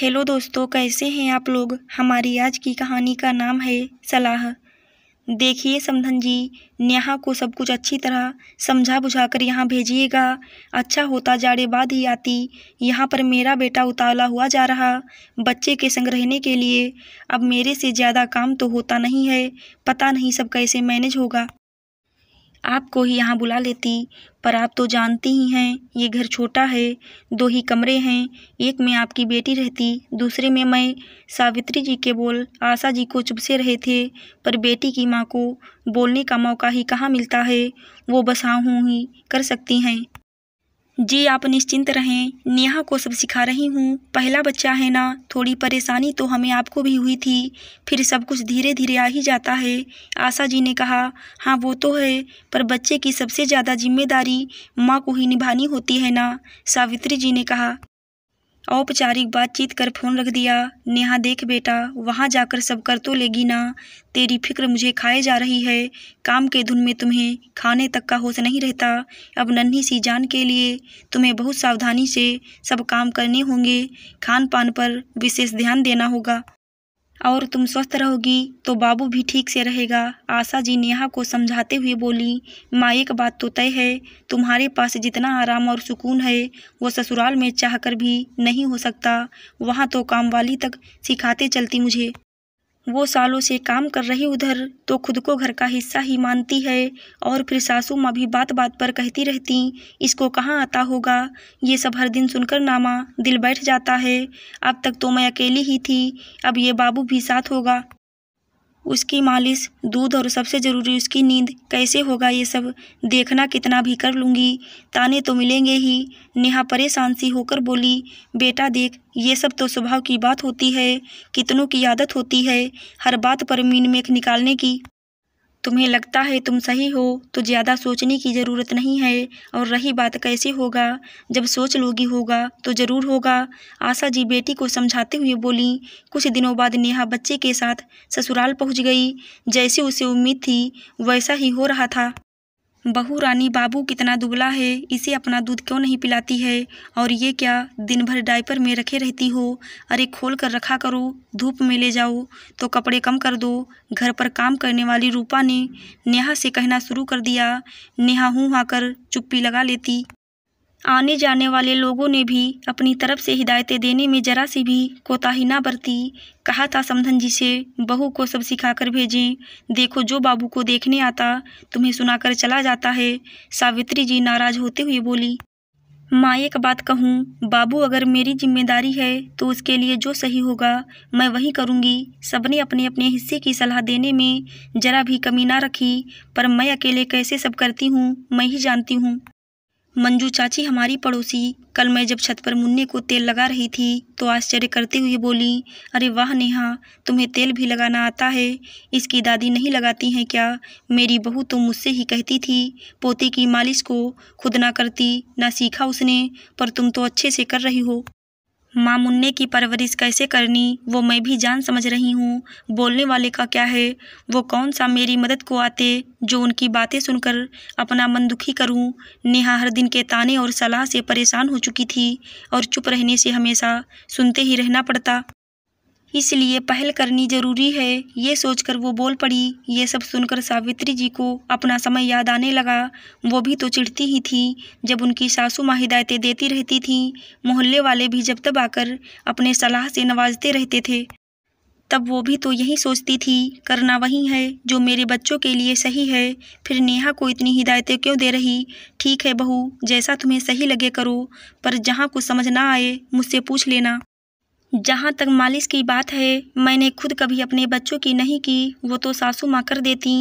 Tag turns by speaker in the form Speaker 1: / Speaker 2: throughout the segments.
Speaker 1: hello दोस्तों कैसे हैं आप लोग हमारी आज की कहानी का नाम है सलाह देखिए समधन जी नेहा को सब कुछ अच्छी तरह समझा बुझा कर यहाँ भेजिएगा अच्छा होता जाड़े बाद ही आती यहाँ पर मेरा बेटा उतावला हुआ जा रहा बच्चे के संग रहने के लिए अब मेरे से ज़्यादा काम तो होता नहीं है पता नहीं सब कैसे मैनेज होगा आपको ही यहाँ बुला लेती पर आप तो जानती ही हैं ये घर छोटा है दो ही कमरे हैं एक में आपकी बेटी रहती दूसरे में मैं सावित्री जी के बोल आशा जी को चुपसे रहे थे पर बेटी की माँ को बोलने का मौका ही कहाँ मिलता है वो बस हाँ हूँ ही कर सकती हैं जी आप निश्चिंत रहें नेहा को सब सिखा रही हूँ पहला बच्चा है ना थोड़ी परेशानी तो हमें आपको भी हुई थी फिर सब कुछ धीरे धीरे आ ही जाता है आशा जी ने कहा हाँ वो तो है पर बच्चे की सबसे ज़्यादा जिम्मेदारी माँ को ही निभानी होती है ना सावित्री जी ने कहा औपचारिक बातचीत कर फ़ोन रख दिया नेहा देख बेटा वहाँ जाकर सब कर तो लेगी ना तेरी फिक्र मुझे खाए जा रही है काम के धुन में तुम्हें खाने तक का होश नहीं रहता अब नन्ही सी जान के लिए तुम्हें बहुत सावधानी से सब काम करने होंगे खान पान पर विशेष ध्यान देना होगा और तुम स्वस्थ रहोगी तो बाबू भी ठीक से रहेगा आशा जी नेहा को समझाते हुए बोली माँ एक बात तो तय है तुम्हारे पास जितना आराम और सुकून है वो ससुराल में चाह कर भी नहीं हो सकता वहाँ तो कामवाली तक सिखाते चलती मुझे वो सालों से काम कर रही उधर तो खुद को घर का हिस्सा ही मानती है और फिर सासू माँ भी बात बात पर कहती रहती इसको कहाँ आता होगा ये सब हर दिन सुनकर नामा दिल बैठ जाता है अब तक तो मैं अकेली ही थी अब ये बाबू भी साथ होगा उसकी मालिश दूध और सबसे ज़रूरी उसकी नींद कैसे होगा ये सब देखना कितना भी कर लूँगी ताने तो मिलेंगे ही नेहा परेशान सी होकर बोली बेटा देख ये सब तो स्वभाव की बात होती है कितनों की आदत होती है हर बात पर मीन मेख निकालने की तुम्हें लगता है तुम सही हो तो ज़्यादा सोचने की ज़रूरत नहीं है और रही बात कैसे होगा जब सोच लोगी होगा तो ज़रूर होगा आशा जी बेटी को समझाते हुए बोली कुछ दिनों बाद नेहा बच्चे के साथ ससुराल पहुंच गई जैसे उसे उम्मीद थी वैसा ही हो रहा था बहू रानी बाबू कितना दुबला है इसे अपना दूध क्यों नहीं पिलाती है और ये क्या दिन भर डायपर में रखे रहती हो अरे खोल कर रखा करो धूप में ले जाओ तो कपड़े कम कर दो घर पर काम करने वाली रूपा ने नेहा से कहना शुरू कर दिया नेहा हूँ हाँ कर चुप्पी लगा लेती आने जाने वाले लोगों ने भी अपनी तरफ से हिदायतें देने में जरा सी भी कोताही ना बरती कहा था समधन जी से बहू को सब सिखाकर भेजें देखो जो बाबू को देखने आता तुम्हें सुनाकर चला जाता है सावित्री जी नाराज होते हुए बोली माँ एक बात कहूँ बाबू अगर मेरी जिम्मेदारी है तो उसके लिए जो सही होगा मैं वही करूँगी सबने अपने अपने हिस्से की सलाह देने में जरा भी कमी ना रखी पर मैं अकेले कैसे सब करती हूँ मैं ही जानती हूँ मंजू चाची हमारी पड़ोसी कल मैं जब छत पर मुन्ने को तेल लगा रही थी तो आश्चर्य करते हुए बोली अरे वाह नेहा तुम्हें तेल भी लगाना आता है इसकी दादी नहीं लगाती हैं क्या मेरी बहू तो मुझसे ही कहती थी पोते की मालिश को खुद ना करती ना सीखा उसने पर तुम तो अच्छे से कर रही हो माँ मुन्ने की परवरिश कैसे करनी वो मैं भी जान समझ रही हूँ बोलने वाले का क्या है वो कौन सा मेरी मदद को आते जो उनकी बातें सुनकर अपना मन दुखी करूँ नेहा हर दिन के ताने और सलाह से परेशान हो चुकी थी और चुप रहने से हमेशा सुनते ही रहना पड़ता इसलिए पहल करनी जरूरी है ये सोचकर वो बोल पड़ी ये सब सुनकर सावित्री जी को अपना समय याद आने लगा वो भी तो चिढ़ती ही थी जब उनकी सासू माँ हिदायतें देती रहती थीं मोहल्ले वाले भी जब तब आकर अपने सलाह से नवाजते रहते थे तब वो भी तो यही सोचती थी करना वही है जो मेरे बच्चों के लिए सही है फिर नेहा को इतनी हिदायतें क्यों दे रही ठीक है बहू जैसा तुम्हें सही लगे करो पर जहाँ कुछ समझ ना आए मुझसे पूछ लेना जहाँ तक मालिश की बात है मैंने खुद कभी अपने बच्चों की नहीं की वो तो सासू माँ कर देती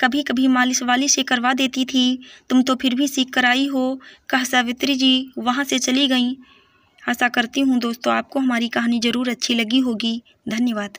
Speaker 1: कभी कभी मालिश वाली से करवा देती थी तुम तो फिर भी सीख कर आई हो कह सावित्री जी वहाँ से चली गई आशा करती हूँ दोस्तों आपको हमारी कहानी ज़रूर अच्छी लगी होगी धन्यवाद